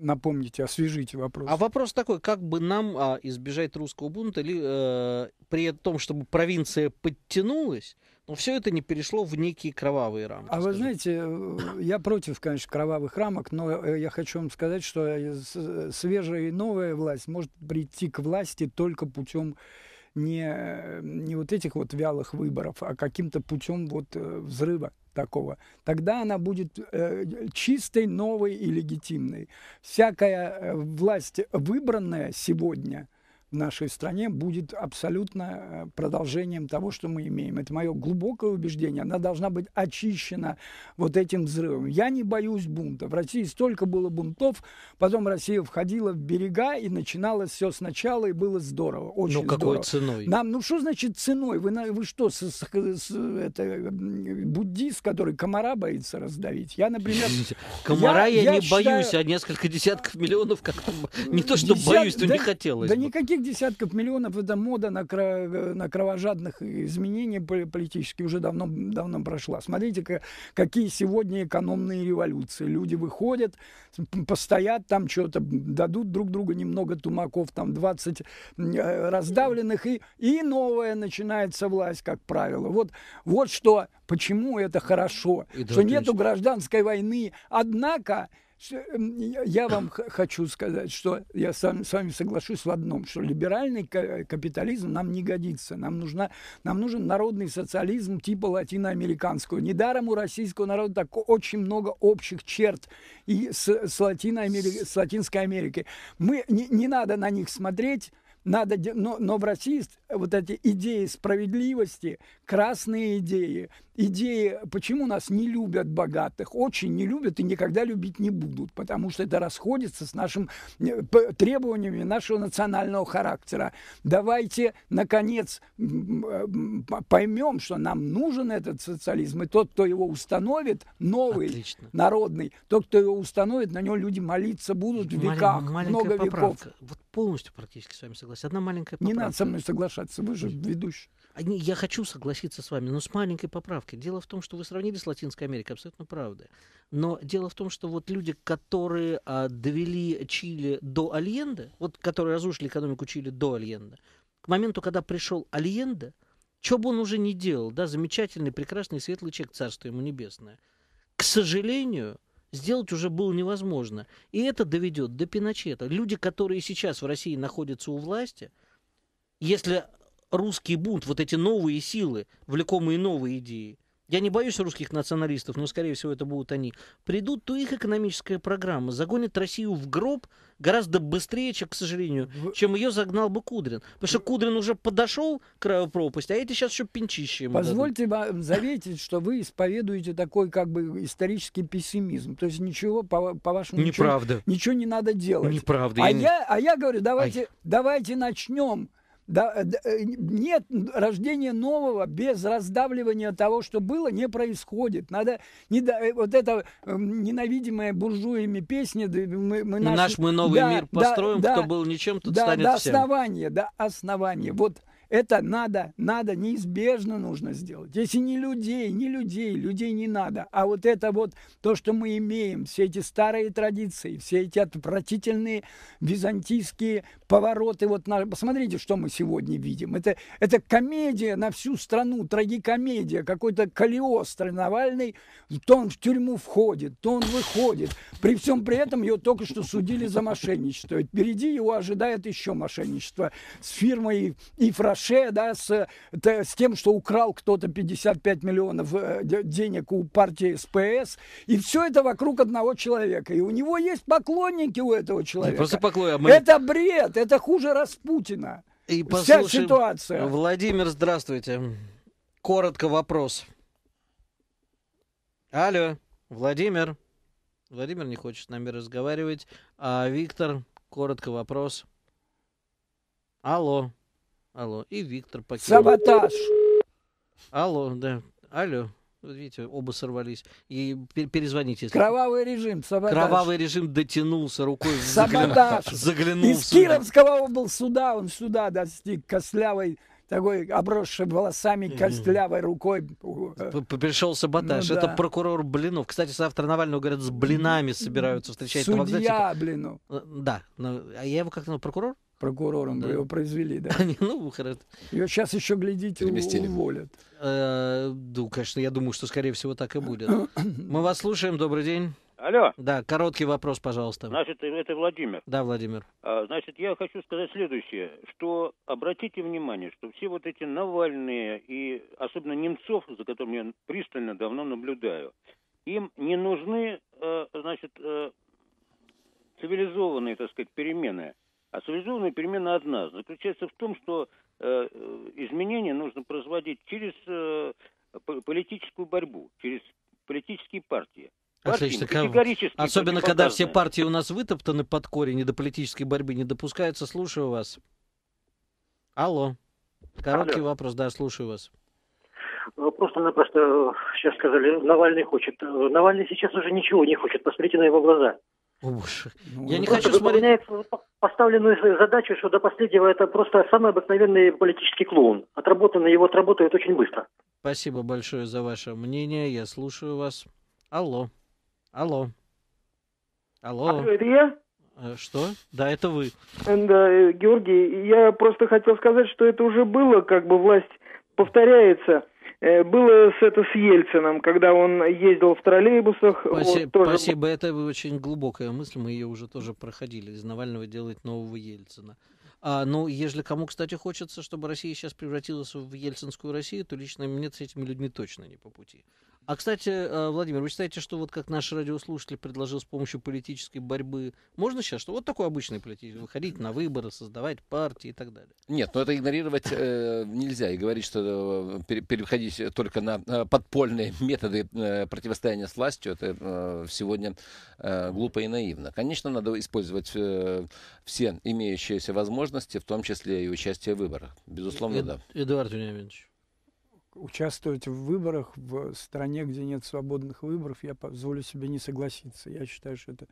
напомните, освежите вопрос. А вопрос такой, как бы нам а, избежать русского бунта, ли э, при том, чтобы провинция подтянулась, но все это не перешло в некие кровавые рамки. А скажите. вы знаете, э, я против, конечно, кровавых рамок, но э, я хочу вам сказать, что э, свежая и новая власть может прийти к власти только путем не, не вот этих вот вялых выборов, а каким-то путем вот взрыва такого, тогда она будет э, чистой, новой и легитимной. Всякая э, власть выбранная сегодня – в нашей стране будет абсолютно э, продолжением того, что мы имеем. Это мое глубокое убеждение. Она должна быть очищена вот этим взрывом. Я не боюсь бунта. В России столько было бунтов, потом Россия входила в берега и начиналось все сначала, и было здорово. Ну, Очень Но какой здорово. ценой? Нам, ну что значит ценой? Вы, вы что, с, с, с, это, буддист, который комара боится раздавить? Я, например... Комара я, я, я не считаю... боюсь, а несколько десятков миллионов как-то... Не то, что Десят... боюсь, то да, не хотелось Да бы. никаких нескольких десятков миллионов это мода на, кра... на кровожадных изменений политических уже давно, давно прошла. Смотрите, какие сегодня экономные революции. Люди выходят, постоят там что-то, дадут друг другу немного тумаков, там 20 э, раздавленных, и, и новая начинается власть, как правило. Вот, вот что, почему это хорошо, и что нету гражданской войны. Однако Эм, я вам хочу сказать, что я сам, с вами соглашусь в одном, что либеральный э, капитализм нам не годится. Нам, нужна, нам нужен народный социализм типа латиноамериканского. Недаром у российского народа так очень много общих черт и с, с, Латиноамери... с Латинской Америкой. Мы, не, не надо на них смотреть, надо, но, но в России вот эти идеи справедливости, красные идеи, идея, почему нас не любят богатых, очень не любят и никогда любить не будут, потому что это расходится с нашим э, требованиями нашего национального характера. Давайте, наконец, э, поймем, что нам нужен этот социализм, и тот, кто его установит, новый, Отлично. народный, тот, кто его установит, на него люди молиться будут в веках, Малень, много поправка. веков. Вот полностью практически с вами согласен. Одна маленькая поправка. Не надо со мной соглашаться, вы же ведущий. Они, а я хочу согласиться с вами, но с маленькой поправкой. Дело в том, что вы сравнили с Латинской Америкой, абсолютно правда. Но дело в том, что вот люди, которые а, довели Чили до Альенда, вот которые разрушили экономику Чили до Альенда, к моменту, когда пришел Альенда, что бы он уже не делал, да, замечательный, прекрасный, светлый человек, царство ему небесное, к сожалению, сделать уже было невозможно. И это доведет до Пиночета. Люди, которые сейчас в России находятся у власти, если русский бунт, вот эти новые силы, влекомые новые идеи, я не боюсь русских националистов, но, скорее всего, это будут они, придут, то их экономическая программа загонит Россию в гроб гораздо быстрее, чем, к сожалению, в... чем ее загнал бы Кудрин. Потому что Кудрин уже подошел к краю пропасти, а эти сейчас еще пинчище ему Позвольте дадут. вам заметить, что вы исповедуете такой как бы исторический пессимизм. То есть ничего, по, по вашему Неправда. Ничего, ничего не надо делать. Неправда. А я, не... а я говорю, давайте, давайте начнем да, э, э, нет рождения нового без раздавливания того, что было, не происходит. Надо не до, э, вот это эм, ненавидимая буржуями песня. Мы, мы наш, наш мы новый да, мир построим, да, кто да, был ничем, тот да, станет до основания, всем. До основания, до основания. Вот это надо, надо, неизбежно нужно сделать. Если не людей, не людей, людей не надо. А вот это вот то, что мы имеем, все эти старые традиции, все эти отвратительные византийские повороты. Вот на... Посмотрите, что мы сегодня видим. Это, это комедия на всю страну, трагикомедия, какой-то калиостр Навальный, то он в тюрьму входит, то он выходит. При всем при этом его только что судили за мошенничество. Впереди его ожидает еще мошенничество с фирмой Ифраш Трикаше, да, с, с тем, что украл кто-то 55 миллионов денег у партии СПС. И все это вокруг одного человека. И у него есть поклонники у этого человека. Не просто поклон... Это бред, это хуже Распутина. И Вся ситуация. Владимир, здравствуйте. Коротко вопрос. Алло, Владимир. Владимир не хочет с нами разговаривать. А Виктор, коротко вопрос. Алло. Алло, и Виктор покинул. Саботаж! Алло, да, алло. Вот видите, оба сорвались. И перезвоните. Если... Кровавый режим, саботаж. Кровавый режим дотянулся рукой. Саботаж. Заглянул. Из Кировского сюда, он сюда достиг костлявой такой обросший волосами, костлявой рукой. Пришел саботаж. Ну, да. Это прокурор Блинов. Кстати, завтра Навального, говорят, с блинами собираются встречать. Судья Блинов. Э, да. А я его как-то... Ну, прокурор? прокурором, да. его произвели, да. Они, ну, хорошо. Ее сейчас еще, глядите, уволят. Э, ну, конечно, я думаю, что, скорее всего, так и будет. Мы вас слушаем, добрый день. Алло. Да, короткий вопрос, пожалуйста. Значит, э, это Владимир. Да, Владимир. А, значит, я хочу сказать следующее, что обратите внимание, что все вот эти Навальные и особенно Немцов, за которым я пристально давно наблюдаю, им не нужны, э, значит, э, цивилизованные, так сказать, перемены. А цивилизованная перемена одна. Заключается в том, что э, э изменения нужно производить через э, политическую борьбу, через политические партии. партии Отлично. Категорически Особенно, когда все партии у нас вытоптаны под корень и до политической борьбы не допускаются. Слушаю вас. Алло. Короткий Алло. вопрос, да, слушаю вас. Просто-напросто, э, э, сейчас сказали, Навальный хочет. Навальный сейчас уже ничего не хочет, посмотрите на его глаза. О, боже. Ну, Я не хочу смотреть... Выполняется поставленную задачу, что до последнего это просто самый обыкновенный политический клоун. Отработанный его отработают очень быстро. Спасибо большое за ваше мнение. Я слушаю вас. Алло. Алло. Алло. Алло, это я? Э, что? Да, это вы. Э, да, э, Георгий, я просто хотел сказать, что это уже было, как бы власть повторяется – Э, было с это с Ельцином, когда он ездил в троллейбусах. Спасибо, вот, тоже... спасибо. это очень глубокая мысль, мы ее уже тоже проходили. Из Навального делать нового Ельцина. А, ну, если кому, кстати, хочется, чтобы Россия сейчас превратилась в ельцинскую Россию, то лично мне с этими людьми точно не по пути. А, кстати, э, Владимир, вы считаете, что вот как наши радиослушатели предложил с помощью политической борьбы, можно сейчас, что вот такой обычный политический, выходить на выборы, создавать партии и так далее? Нет, но это игнорировать э, нельзя и говорить, что э, переходить только на э, подпольные методы э, противостояния с властью, это э, сегодня э, глупо и наивно. Конечно, надо использовать э, все имеющиеся возможности, в том числе и участие в выборах. Безусловно, э, да. Эдуард Вениаминович участвовать в выборах в стране, где нет свободных выборов, я позволю себе не согласиться. Я считаю, что это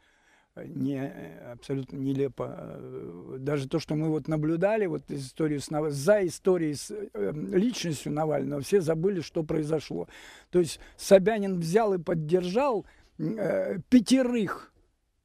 э, не, э, абсолютно нелепо. Э, даже то, что мы вот наблюдали вот историю с Нав... за историей с личностью Навального, все забыли, что произошло. То есть Собянин взял и поддержал пятерых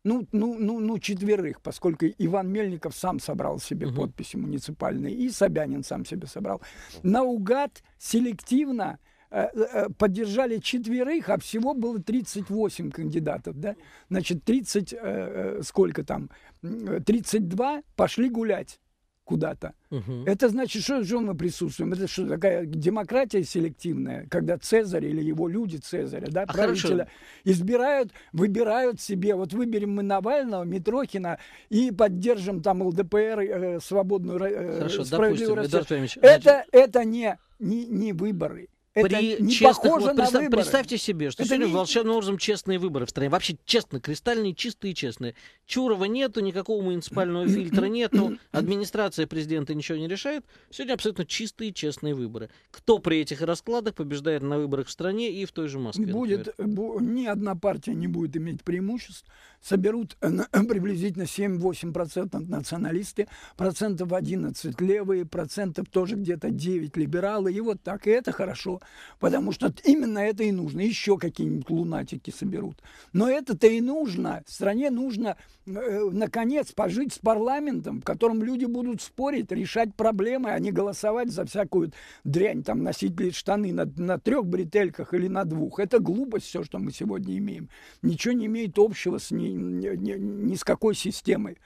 ну, ну, ну, ну, четверых, поскольку Иван Мельников сам собрал себе угу. подписи муниципальные, и Собянин сам себе собрал. Наугад, селективно э, э, поддержали четверых, а всего было 38 кандидатов, да? Значит, 30, э, сколько там, 32 пошли гулять куда-то. Угу. Это значит, что, что мы присутствуем? Это что, такая демократия селективная, когда Цезарь или его люди Цезаря, да, а правителя, хорошо. избирают, выбирают себе, вот выберем мы Навального, Митрохина и поддержим там ЛДПР, э, свободную, э, хорошо, справедливую допустим, Эдуард это, значит... это не, не, не выборы это при не честных, похоже вот, на выборы. Представьте себе, что сегодня не... волшебным образом честные выборы в стране. Вообще честно, кристальные, чистые и честные. Чурова нету, никакого муниципального фильтра нету, администрация президента ничего не решает. Сегодня абсолютно чистые честные выборы. Кто при этих раскладах побеждает на выборах в стране и в той же Москве? Будет, бу, ни одна партия не будет иметь преимуществ. Соберут э, э, приблизительно 7-8% националисты, процентов 11 левые, процентов тоже где-то 9 либералы. И вот так. И это хорошо потому что именно это и нужно. Еще какие-нибудь лунатики соберут. Но это-то и нужно. Стране нужно, э, наконец, пожить с парламентом, в котором люди будут спорить, решать проблемы, а не голосовать за всякую дрянь, там, носить штаны на, на трех бретельках или на двух. Это глупость все, что мы сегодня имеем. Ничего не имеет общего с ни, ни, ни с какой системой.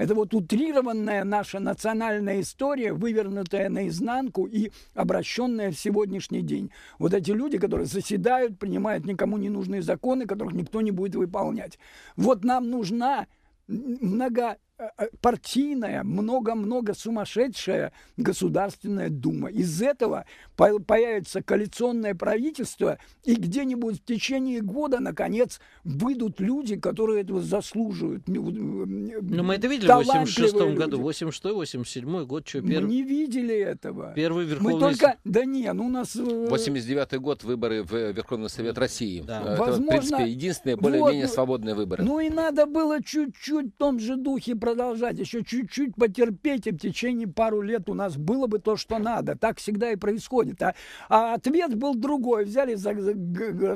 Это вот утрированная наша национальная история, вывернутая наизнанку и обращенная в сегодняшний день. Вот эти люди, которые заседают, принимают никому не нужные законы, которых никто не будет выполнять. Вот нам нужна много Э, э, партийная, много-много сумасшедшая Государственная Дума. Из этого появится коалиционное правительство, и где-нибудь в течение года, наконец, выйдут люди, которые этого заслуживают. Но ну, ну, мы это видели в 86 году, 86-87 год, что первый... Мы не видели этого. Первый Верховный... Мы только... Да не, ну у нас... 89 э, год выборы в Верховный Совет России. Да. Это, Возможно... в принципе, единственные более-менее вот, ну, свободные выборы. Ну и надо было чуть-чуть в том же духе продолжать, еще чуть-чуть потерпите, в течение пару лет у нас было бы то, что надо. Так всегда и происходит. А, а ответ был другой. Взяли за, за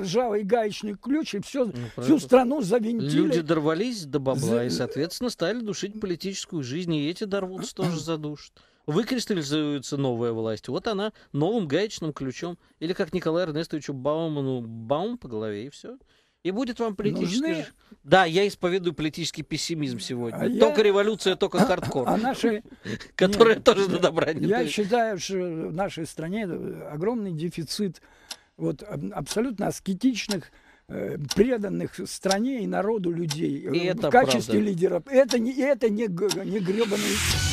ржавый гаечный ключ и все, ну, всю страну завинтили. Люди дорвались до бабла за... и, соответственно, стали душить политическую жизнь. И эти дорвутся тоже задушат выкристаллизуется новая власть. Вот она новым гаечным ключом. Или как Николай Эрнестовичу Бауману Баум по голове, и все. И будет вам политический Нужны... Да, я исповедую политический пессимизм сегодня. А только я... революция, только а, хардкор. А наши... Которая тоже до добра не Я считаю, что в нашей стране огромный дефицит вот абсолютно аскетичных э, преданных стране и народу людей и э, в это качестве правда. лидеров. Это не это не не гребаный